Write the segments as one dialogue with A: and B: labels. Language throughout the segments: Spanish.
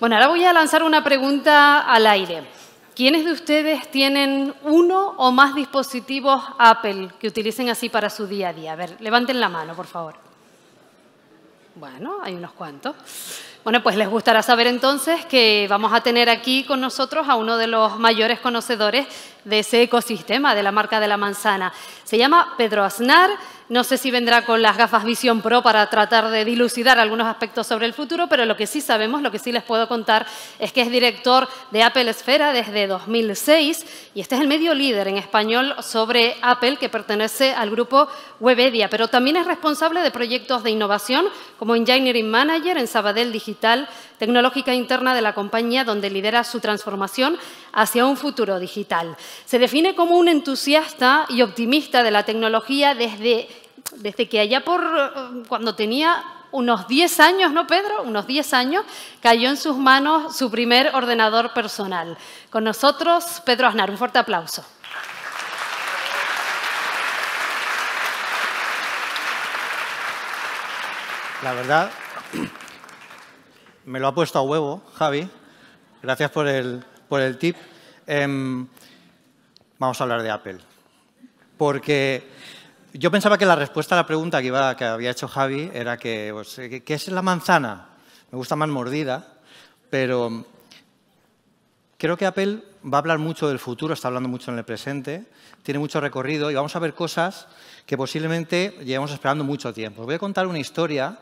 A: Bueno, ahora voy a lanzar una pregunta al aire. ¿Quiénes de ustedes tienen uno o más dispositivos Apple que utilicen así para su día a día? A ver, levanten la mano, por favor. Bueno, hay unos cuantos. Bueno, pues les gustará saber entonces que vamos a tener aquí con nosotros a uno de los mayores conocedores de ese ecosistema de la marca de la manzana. Se llama Pedro Aznar no sé si vendrá con las gafas Visión Pro para tratar de dilucidar algunos aspectos sobre el futuro, pero lo que sí sabemos, lo que sí les puedo contar, es que es director de Apple Esfera desde 2006 y este es el medio líder en español sobre Apple que pertenece al grupo Webedia, pero también es responsable de proyectos de innovación como Engineering Manager en Sabadell Digital, tecnológica interna de la compañía donde lidera su transformación hacia un futuro digital. Se define como un entusiasta y optimista de la tecnología desde desde que allá por eh, cuando tenía unos 10 años, ¿no, Pedro? Unos 10 años, cayó en sus manos su primer ordenador personal. Con nosotros, Pedro Aznar. Un fuerte aplauso.
B: La verdad, me lo ha puesto a huevo, Javi. Gracias por el, tip. Em, vamos a hablar de Apple. Porque yo pensaba que la respuesta a la pregunta que, iba, que había hecho Javi era que, pues, eh, ¿qué es la manzana? Me gusta más mordida, pero creo que Apple va a hablar mucho del futuro, está hablando mucho en el presente, tiene mucho recorrido y vamos a ver cosas que posiblemente llevamos esperando mucho tiempo. Os voy a contar una historia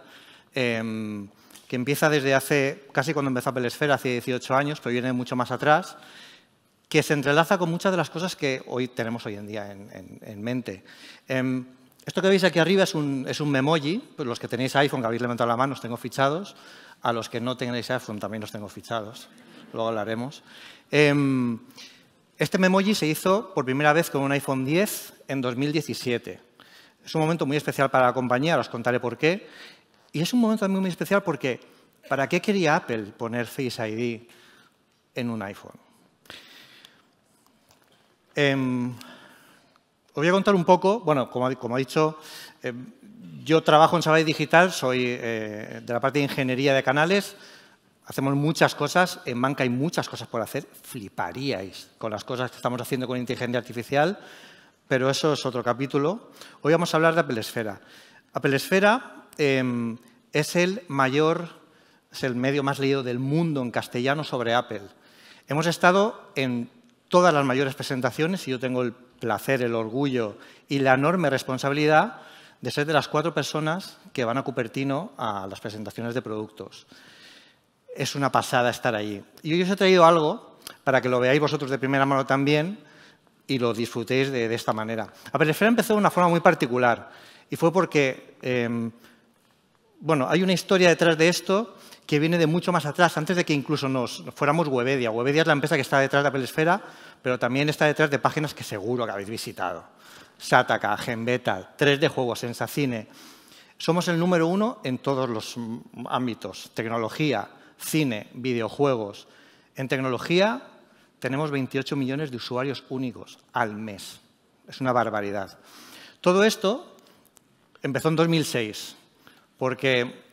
B: em, que empieza desde hace, casi cuando empezó Apple Esfera, hace 18 años, pero viene mucho más atrás, que se entrelaza con muchas de las cosas que hoy tenemos hoy en día en, mente. Em, esto que veis aquí arriba es un, es memoji, pues los que tenéis iPhone, que habéis levantado la mano, os tengo fichados, a los que no tenéis iPhone también os tengo fichados, luego hablaremos. Em, este memoji se hizo por primera vez con un iPhone 10 en 2017. Es un momento muy especial para la compañía, os contaré por qué. Y es un momento también muy especial porque ¿para qué quería Apple poner Face ID en un iPhone? Em, os voy a contar un poco, bueno, como, he dicho, em, yo trabajo en Sabadell Digital, soy eh, de la parte de ingeniería de canales, hacemos muchas cosas, en banca hay muchas cosas por hacer, fliparíais con las cosas que estamos haciendo con inteligencia artificial, pero eso es otro capítulo. Hoy vamos a hablar de Apple Esfera. Apple Esfera em, es el mayor, es el medio más leído del mundo en castellano sobre Apple. Hemos estado en todas las mayores presentaciones y yo tengo el placer, el orgullo y la enorme responsabilidad de ser de las cuatro personas que van a Cupertino a las presentaciones de productos. Es una pasada estar allí. Y hoy os he traído algo para que lo veáis vosotros de primera mano también y lo disfrutéis de, esta manera. A Perifera empezó de una forma muy particular y fue porque, em, bueno, hay una historia detrás de esto que viene de mucho más atrás, antes de que incluso nos fuéramos Webedia. Webedia es la empresa que está detrás de Apple pero también está detrás de páginas que seguro que habéis visitado. Sataka, Genbeta, 3D Juegos, Sensacine. Somos el número uno en todos los ámbitos, tecnología, cine, videojuegos. En tecnología tenemos 28 millones de usuarios únicos al mes. Es una barbaridad. Todo esto empezó en 2006, porque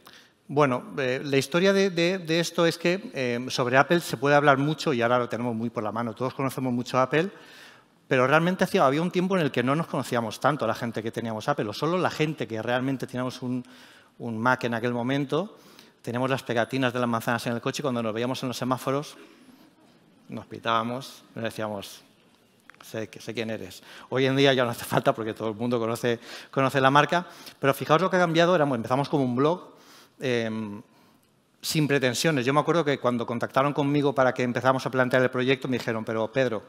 B: bueno, eh, la historia de, esto es que eh, sobre Apple se puede hablar mucho y ahora lo tenemos muy por la mano. Todos conocemos mucho Apple, pero realmente había un tiempo en el que no nos conocíamos tanto la gente que teníamos Apple, o solo la gente que realmente teníamos un, Mac en aquel momento. Teníamos las pegatinas de las manzanas en el coche y cuando nos veíamos en los semáforos nos pitábamos, nos decíamos, Sé, quién eres. Hoy en día ya no hace falta porque todo el mundo conoce, la marca, pero fijaos lo que ha cambiado, empezamos como un blog Em, sin pretensiones. Yo me acuerdo que cuando contactaron conmigo para que empezáramos a plantear el proyecto, me dijeron, pero Pedro,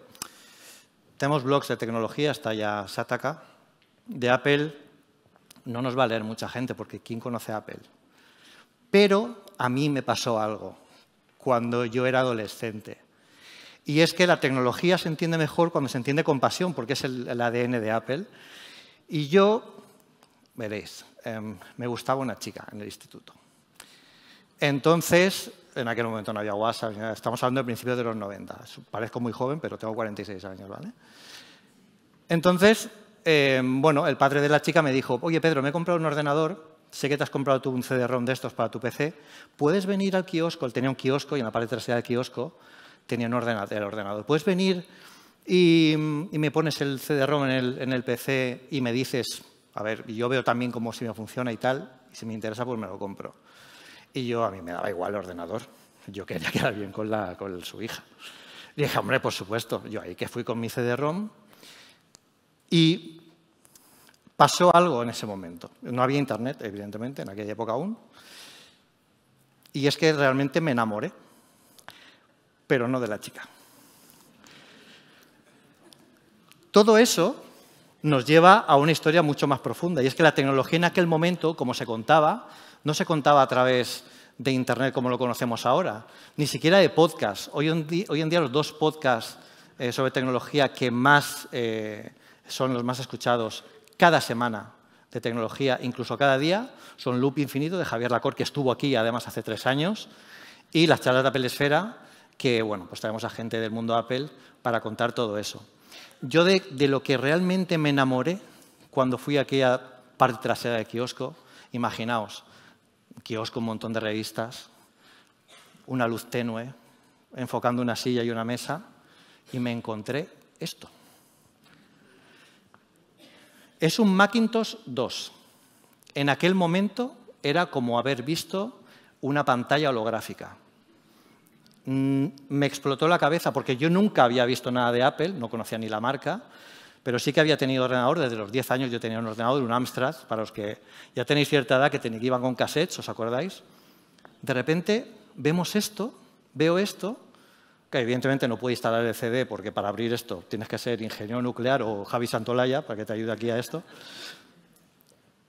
B: tenemos blogs de tecnología, está ya Sataka, de Apple, no nos va a leer mucha gente porque ¿quién conoce Apple? Pero a mí me pasó algo cuando yo era adolescente. Y es que la tecnología se entiende mejor cuando se entiende con pasión, porque es el, el ADN de Apple. Y yo Veréis, em, me gustaba una chica en el instituto. Entonces, en aquel momento no había WhatsApp, estamos hablando del principio de los 90. Parezco muy joven, pero tengo 46 años, ¿vale? Entonces, em, bueno, el padre de la chica me dijo, oye Pedro, me he comprado un ordenador, sé que te has comprado tú un CD-ROM de estos para tu PC, ¿puedes venir al kiosco? Él tenía un kiosco y en la parte trasera del kiosco tenía ordenador, el ordenador. ¿Puedes venir y, me pones el CD-ROM en el PC y me dices a ver, yo veo también cómo si me funciona y tal, y si me interesa, pues me lo compro. Y yo, a mí me daba igual el ordenador, yo quería quedar bien con, la, con su hija. Y dije, hombre, por supuesto, yo ahí que fui con mi CD-ROM y pasó algo en ese momento. No había internet, evidentemente, en aquella época aún. Y es que realmente me enamoré, pero no de la chica. Todo eso nos lleva a una historia mucho más profunda. Y es que la tecnología en aquel momento, como se contaba, no se contaba a través de Internet como lo conocemos ahora, ni siquiera de podcast. Hoy en, día, los dos podcasts eh, sobre tecnología que más eh, son los más escuchados cada semana de tecnología, incluso cada día, son Loop Infinito de Javier Lacor, que estuvo aquí además hace tres años, y las charlas de Apple Esfera, que bueno, pues traemos a gente del mundo Apple para contar todo eso. Yo de, lo que realmente me enamoré cuando fui a aquella parte trasera de kiosco, imaginaos, kiosco, un montón de revistas, una luz tenue, enfocando una silla y una mesa, y me encontré esto. Es un Macintosh 2. En aquel momento era como haber visto una pantalla holográfica. Mm, me explotó la cabeza porque yo nunca había visto nada de Apple, no conocía ni la marca, pero sí que había tenido ordenador. Desde los 10 años yo tenía un ordenador, un Amstrad, para los que ya tenéis cierta edad, que, que iban con cassettes, ¿os acordáis? De repente vemos esto, veo esto, que evidentemente no puede instalar el CD porque para abrir esto tienes que ser ingeniero nuclear o Javi Santolaya para que te ayude aquí a esto.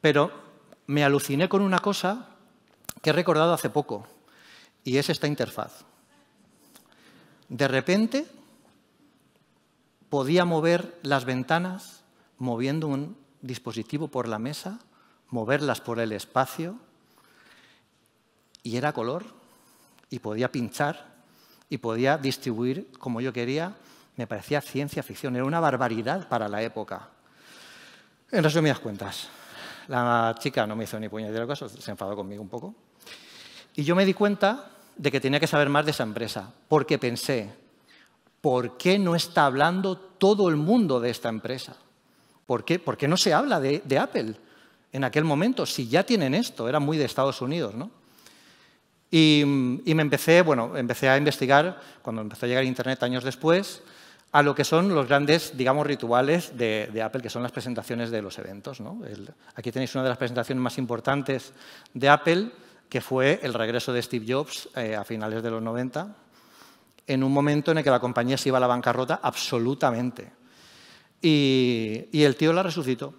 B: Pero me aluciné con una cosa que he recordado hace poco y es esta interfaz. De repente podía mover las ventanas moviendo un dispositivo por la mesa, moverlas por el espacio y era color y podía pinchar y podía distribuir como yo quería. Me parecía ciencia ficción, era una barbaridad para la época. En resumidas cuentas, la chica no me hizo ni puñetero caso, se enfadó conmigo un poco. Y yo me di cuenta de que tenía que saber más de esa empresa, porque pensé, ¿por qué no está hablando todo el mundo de esta empresa? ¿Por qué, no se habla de, Apple en aquel momento? Si ya tienen esto, era muy de Estados Unidos, ¿no? Y, me empecé, bueno, empecé a investigar, cuando empezó a llegar Internet años después, a lo que son los grandes, digamos, rituales de, Apple, que son las presentaciones de los eventos. ¿no? aquí tenéis una de las presentaciones más importantes de Apple, que fue el regreso de Steve Jobs eh, a finales de los 90, en un momento en el que la compañía se iba a la bancarrota absolutamente. Y, el tío la resucitó.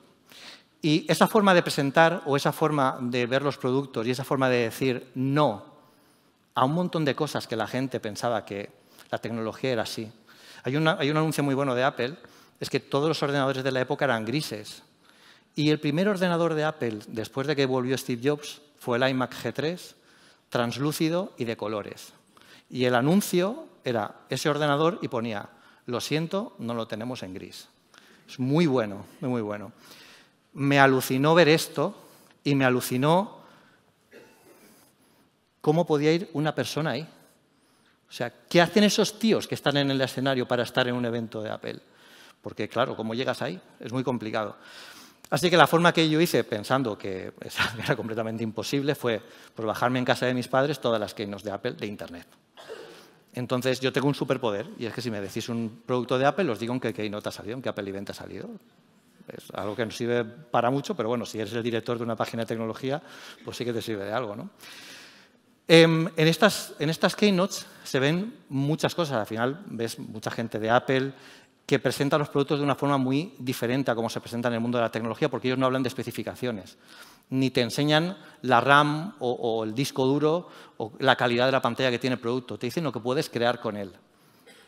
B: Y esa forma de presentar o esa forma de ver los productos y esa forma de decir no a un montón de cosas que la gente pensaba que la tecnología era así. hay un anuncio muy bueno de Apple, es que todos los ordenadores de la época eran grises. Y el primer ordenador de Apple, después de que volvió Steve Jobs, fue el iMac G3, translúcido y de colores. Y el anuncio era ese ordenador y ponía, lo siento, no lo tenemos en gris. Es muy bueno, muy, muy bueno. Me alucinó ver esto y me alucinó cómo podía ir una persona ahí. O sea, ¿qué hacen esos tíos que están en el escenario para estar en un evento de Apple? Porque claro, ¿cómo llegas ahí? Es muy complicado. Así que la forma que yo hice, pensando que era completamente imposible, fue por pues, bajarme en casa de mis padres todas las keynote de Apple de Internet. Entonces, yo tengo un superpoder, y es que si me decís un producto de Apple, os digo en qué keynote ha salido, en qué Apple Event ha salido. Es algo que no sirve para mucho, pero bueno, si eres el director de una página de tecnología, pues sí que te sirve de algo, ¿no? Em, en estas, en estas keynotes se ven muchas cosas. Al final ves mucha gente de Apple, que presentan los productos de una forma muy diferente a como se presenta en el mundo de la tecnología, porque ellos no hablan de especificaciones, ni te enseñan la RAM o, el disco duro o la calidad de la pantalla que tiene el producto, te dicen lo que puedes crear con él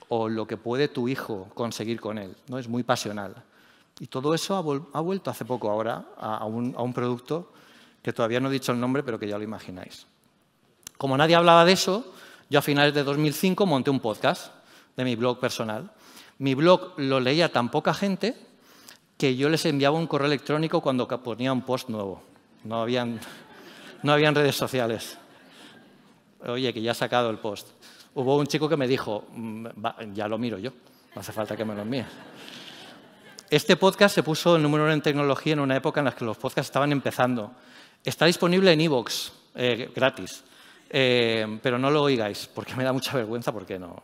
B: o lo que puede tu hijo conseguir con él, ¿no? es muy pasional. Y todo eso ha, vuelto hace poco ahora a, un, a un producto que todavía no he dicho el nombre, pero que ya lo imagináis. Como nadie hablaba de eso, yo a finales de 2005 monté un podcast de mi blog personal mi blog lo leía tan poca gente que yo les enviaba un correo electrónico cuando ponía un post nuevo. No habían, redes sociales. Oye, que ya ha sacado el post. Hubo un chico que me dijo, mm, ya lo miro yo, no hace falta que me lo envíes. Este podcast se puso el número uno en tecnología en una época en la que los podcasts estaban empezando. Está disponible en iVoox, eh, gratis. Eh, pero no lo oigáis, porque me da mucha vergüenza, porque no,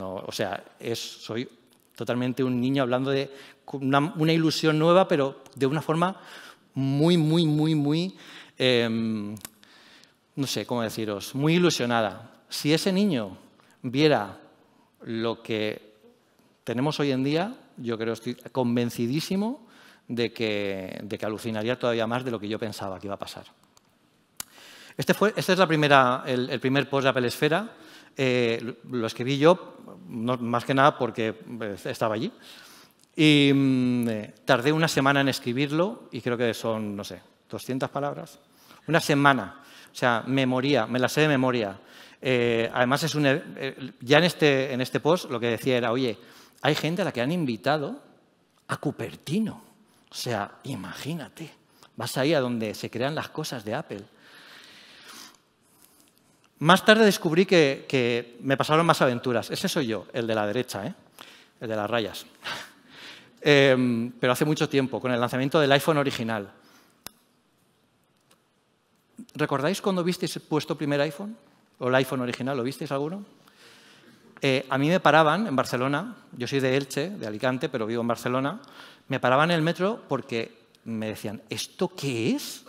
B: o sea, soy totalmente un niño hablando de una, ilusión nueva, pero de una forma muy, muy, muy, muy, em, no sé cómo deciros, muy ilusionada. Si ese niño viera lo que tenemos hoy en día, yo creo, estoy convencidísimo de que, alucinaría todavía más de lo que yo pensaba que iba a pasar. Este, fue, es el, primer post de la Esfera. Eh, lo escribí yo, más que nada porque eh, estaba allí. Y mm, eh, tardé una semana en escribirlo y creo que son, no sé, 200 palabras. Una semana. O sea, memoria, me la sé de memoria. además, es un, ya en este, en este post lo que decía era, oye, hay gente a la que han invitado a Cupertino. O sea, imagínate, vas ahí a donde se crean las cosas de Apple. Más tarde descubrí que, me pasaron más aventuras. Ese soy yo, el de la derecha, ¿eh? el de las rayas. Em, pero hace mucho tiempo, con el lanzamiento del iPhone original. ¿Recordáis cuando visteis puesto primer iPhone? ¿O el iPhone original? ¿Lo visteis alguno? Eh, a mí me paraban en Barcelona, yo soy de Elche, de Alicante, pero vivo en Barcelona, me paraban en el metro porque me decían, ¿esto qué es?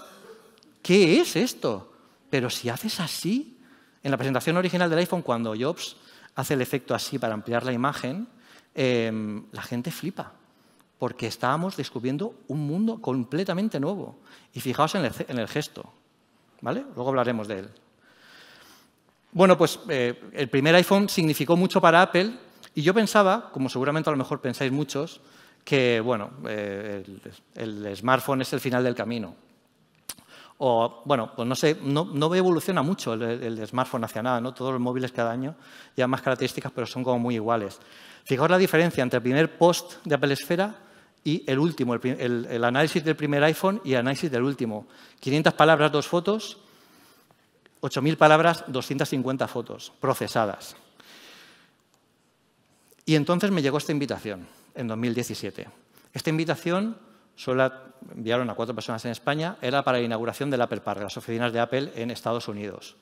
B: ¿Qué es esto? Pero si haces así, en la presentación original del iPhone, cuando Jobs hace el efecto así para ampliar la imagen, em, la gente flipa, porque estábamos descubriendo un mundo completamente nuevo. Y fijaos en el, gesto, ¿vale? Luego hablaremos de él. Bueno, pues eh, el primer iPhone significó mucho para Apple y yo pensaba, como seguramente a lo mejor pensáis muchos, que bueno, eh, el smartphone es el final del camino. O, bueno, pues no sé, no, evoluciona mucho el, smartphone hacia nada, ¿no? Todos los móviles cada año llevan más características, pero son como muy iguales. Fijaos la diferencia entre el primer post de Apple Esfera y el último, el, análisis del primer iPhone y el análisis del último. 500 palabras, dos fotos, 8.000 palabras, 250 fotos procesadas. Y entonces me llegó esta invitación en 2017. Esta invitación solo enviaron a cuatro personas en España, era para la inauguración del Apple Park, las oficinas de Apple en Estados Unidos.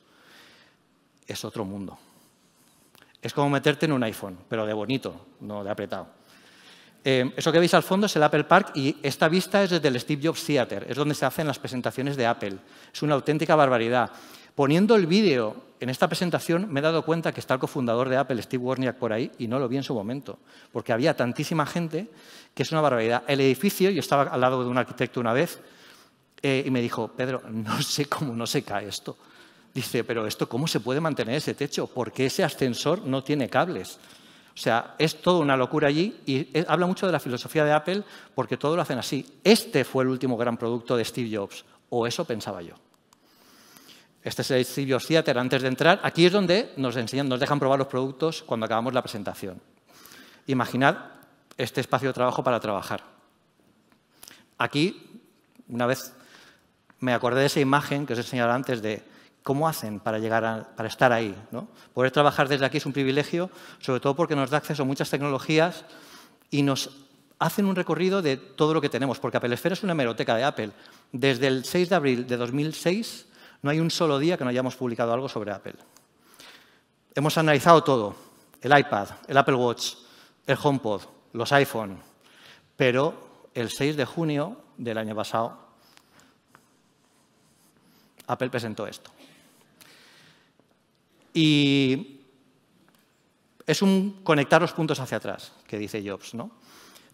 B: Es otro mundo. Es como meterte en un iPhone, pero de bonito, no de apretado. Eh, eso que veis al fondo es el Apple Park y esta vista es desde el Steve Jobs Theater, es donde se hacen las presentaciones de Apple. Es una auténtica barbaridad. Poniendo el vídeo en esta presentación me he dado cuenta que está el cofundador de Apple, Steve Wozniak, por ahí, y no lo vi en su momento, porque había tantísima gente que es una barbaridad. El edificio, yo estaba al lado de un arquitecto una vez, eh, y me dijo, Pedro, no sé cómo no se cae esto. Dice, pero esto, ¿cómo se puede mantener ese techo? Porque ese ascensor no tiene cables. O sea, es toda una locura allí y habla mucho de la filosofía de Apple porque todo lo hacen así. Este fue el último gran producto de Steve Jobs, o eso pensaba yo. Este es el Silvio Theater antes de entrar. Aquí es donde nos enseñan, nos dejan probar los productos cuando acabamos la presentación. Imaginad este espacio de trabajo para trabajar. Aquí, una vez me acordé de esa imagen que os he enseñado antes de cómo hacen para, llegar para estar ahí. Poder trabajar desde aquí es un privilegio, sobre todo porque nos da acceso a muchas tecnologías y nos hacen un recorrido de todo lo que tenemos, porque Apple Esfera es una hemeroteca de Apple. Desde el 6 de abril de 2006 no hay un solo día que no hayamos publicado algo sobre Apple. Hemos analizado todo, el iPad, el Apple Watch, el HomePod, los iPhone, pero el 6 de junio del año pasado Apple presentó esto. Y es un conectar los puntos hacia atrás, que dice Jobs, ¿no?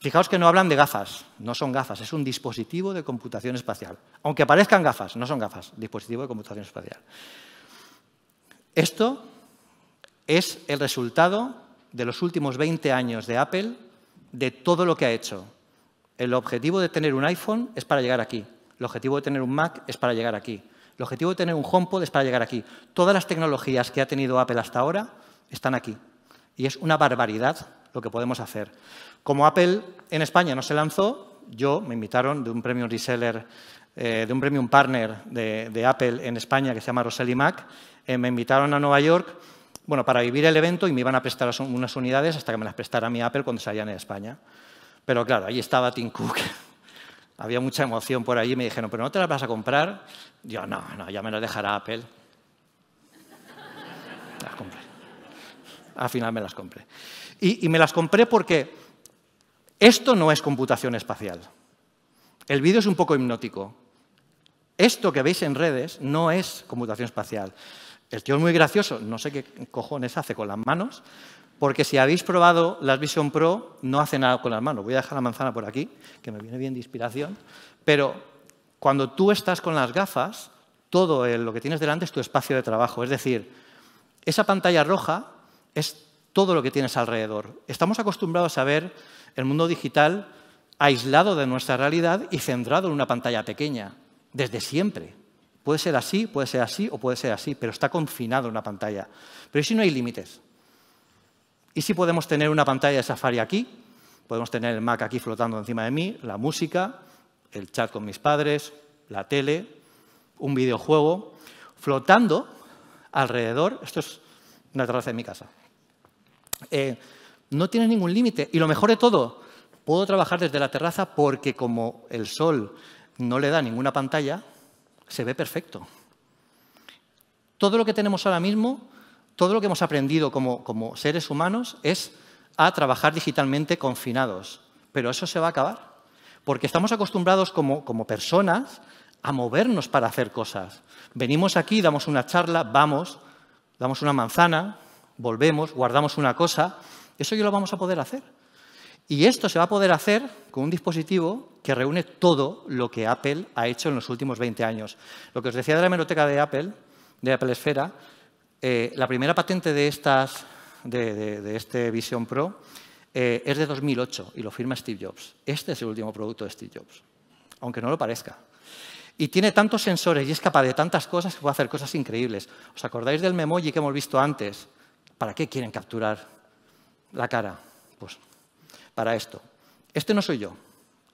B: Fijaos que no hablan de gafas, no son gafas, es un dispositivo de computación espacial. Aunque aparezcan gafas, no son gafas, dispositivo de computación espacial. Esto es el resultado de los últimos 20 años de Apple, de todo lo que ha hecho. El objetivo de tener un iPhone es para llegar aquí, el objetivo de tener un Mac es para llegar aquí, el objetivo de tener un HomePod es para llegar aquí. Todas las tecnologías que ha tenido Apple hasta ahora están aquí. Y es una barbaridad lo que podemos hacer. Como Apple en España no se lanzó, yo me invitaron de un premium reseller, eh, de un premium partner de, Apple en España que se llama Roseli Mac, eh, me invitaron a Nueva York bueno, para vivir el evento y me iban a prestar unas unidades hasta que me las prestara mi Apple cuando salían en España. Pero claro, ahí estaba Tim Cook. Había mucha emoción por allí. Me dijeron, ¿pero no te las vas a comprar? Yo, no, no, ya me las dejará Apple. Las compré. Al final me las compré. Y, me las compré porque esto no es computación espacial. El vídeo es un poco hipnótico. Esto que veis en redes no es computación espacial. El tío es muy gracioso, no sé qué cojones hace con las manos, porque si habéis probado las Vision Pro, no hace nada con las manos. Voy a dejar la manzana por aquí, que me viene bien de inspiración. Pero cuando tú estás con las gafas, todo lo que tienes delante es tu espacio de trabajo. Es decir, esa pantalla roja es todo lo que tienes alrededor. Estamos acostumbrados a ver el mundo digital aislado de nuestra realidad y centrado en una pantalla pequeña, desde siempre. Puede ser así, puede ser así o puede ser así, pero está confinado en una pantalla. Pero ¿y si no hay límites? ¿Y si podemos tener una pantalla de Safari aquí? Podemos tener el Mac aquí flotando encima de mí, la música, el chat con mis padres, la tele, un videojuego, flotando alrededor. Esto es una terraza de mi casa. Eh, no tiene ningún límite. Y lo mejor de todo, puedo trabajar desde la terraza porque como el sol no le da ninguna pantalla, se ve perfecto. Todo lo que tenemos ahora mismo, todo lo que hemos aprendido como, seres humanos es a trabajar digitalmente confinados. Pero eso se va a acabar, porque estamos acostumbrados como personas a movernos para hacer cosas. Venimos aquí, damos una charla, vamos, damos una manzana, volvemos, guardamos una cosa, eso ya lo vamos a poder hacer. Y esto se va a poder hacer con un dispositivo que reúne todo lo que Apple ha hecho en los últimos 20 años. Lo que os decía de la hemeroteca de Apple, de Apple Esfera, eh, la primera patente de, de, este Vision Pro eh, es de 2008 y lo firma Steve Jobs. Este es el último producto de Steve Jobs, aunque no lo parezca. Y tiene tantos sensores y es capaz de tantas cosas que puede hacer cosas increíbles. ¿Os acordáis del memoji que hemos visto antes? ¿Para qué quieren capturar la cara? Pues para esto. Este no soy yo,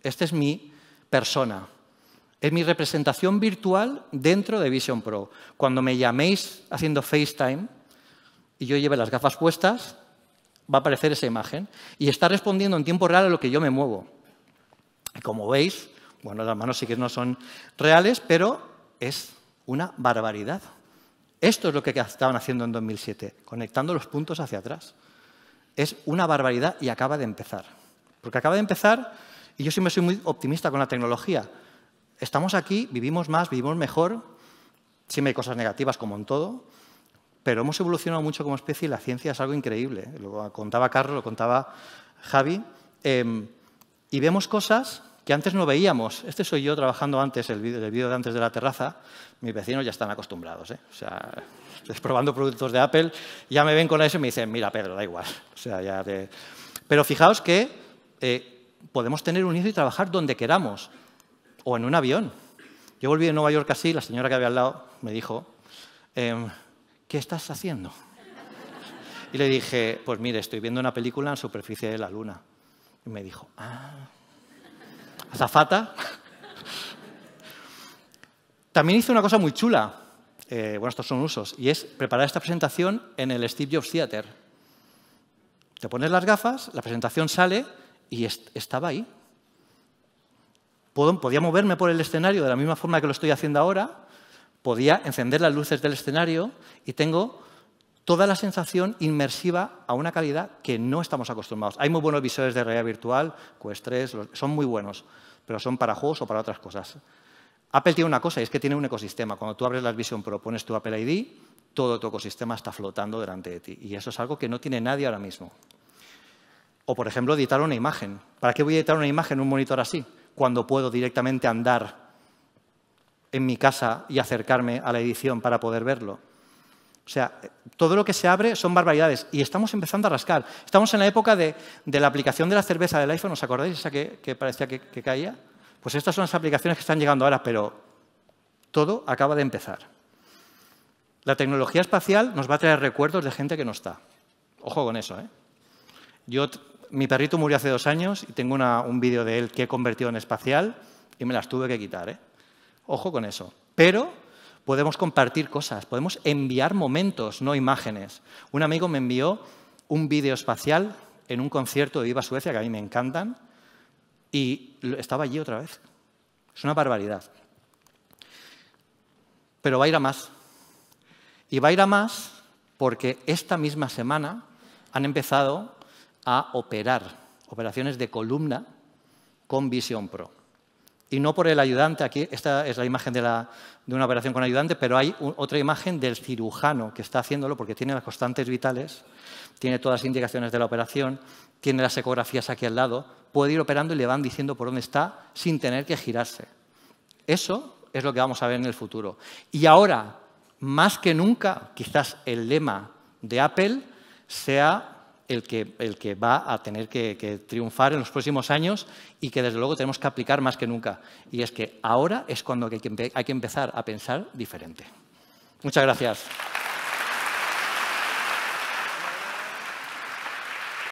B: este es mi persona, es mi representación virtual dentro de Vision Pro. Cuando me llaméis haciendo FaceTime y yo lleve las gafas puestas, va a aparecer esa imagen y está respondiendo en tiempo real a lo que yo me muevo. como veis, bueno, las manos sí que no son reales, pero es una barbaridad. Esto es lo que estaban haciendo en 2007, conectando los puntos hacia atrás. Es una barbaridad y acaba de empezar. Porque acaba de empezar y yo siempre soy muy optimista con la tecnología. Estamos aquí, vivimos más, vivimos mejor. Siempre hay cosas negativas como en todo, pero hemos evolucionado mucho como especie y la ciencia es algo increíble. Lo contaba Carlos, lo contaba Javi. Em, y vemos cosas que antes no veíamos. Este soy yo trabajando antes, el vídeo de antes de la terraza. Mis vecinos ya están acostumbrados. ¿eh? O sea, probando productos de Apple, ya me ven con eso y me dicen, mira Pedro, da igual. O sea, ya de Pero fijaos que eh, podemos tener un hijo y trabajar donde queramos, o en un avión. Yo volví de Nueva York así, la señora que había al lado me dijo, em, ¿qué estás haciendo? Y le dije, pues mire, estoy viendo una película en superficie de la luna. Y me dijo, ah azafata. También hice una cosa muy chula, eh, bueno, estos son usos, y es preparar esta presentación en el Steve Jobs Theater. Te pones las gafas, la presentación sale y estaba ahí. Podía moverme por el escenario de la misma forma que lo estoy haciendo ahora, podía encender las luces del escenario y tengo toda la sensación inmersiva a una calidad que no estamos acostumbrados. Hay muy buenos visores de realidad virtual, Quest 3, son muy buenos, pero son para juegos o para otras cosas. Apple tiene una cosa, y es que tiene un ecosistema. Cuando tú abres la Vision Pro, pones tu Apple ID, todo tu ecosistema está flotando delante de ti. Y eso es algo que no tiene nadie ahora mismo. O, por ejemplo, editar una imagen. ¿Para qué voy a editar una imagen en un monitor así? Cuando puedo directamente andar en mi casa y acercarme a la edición para poder verlo. O sea, todo lo que se abre son barbaridades y estamos empezando a rascar. Estamos en la época de, de la aplicación de la cerveza del iPhone, ¿os acordáis esa que, que parecía que, que caía? Pues estas son las aplicaciones que están llegando ahora, pero todo acaba de empezar. La tecnología espacial nos va a traer recuerdos de gente que no está. Ojo con eso. ¿eh? Yo, mi perrito murió hace dos años y tengo una, un vídeo de él que he convertido en espacial y me las tuve que quitar. ¿eh? Ojo con eso. Pero podemos compartir cosas, podemos enviar momentos, no imágenes. Un amigo me envió un vídeo espacial en un concierto de Viva Suecia, que a mí me encantan, y estaba allí otra vez. Es una barbaridad. Pero va a ir a más. Y va a ir a más porque esta misma semana han empezado a operar operaciones de columna con Vision Pro y no por el ayudante. Aquí esta es la imagen de, una operación con ayudante, pero hay otra imagen del cirujano que está haciéndolo porque tiene las constantes vitales, tiene todas las indicaciones de la operación, tiene las ecografías aquí al lado, puede ir operando y le van diciendo por dónde está sin tener que girarse. Eso es lo que vamos a ver en el futuro. Y ahora, más que nunca, quizás el lema de Apple sea el que, va a tener que, triunfar en los próximos años y que desde luego tenemos que aplicar más que nunca. Y es que ahora es cuando hay que empezar a pensar diferente. Muchas gracias.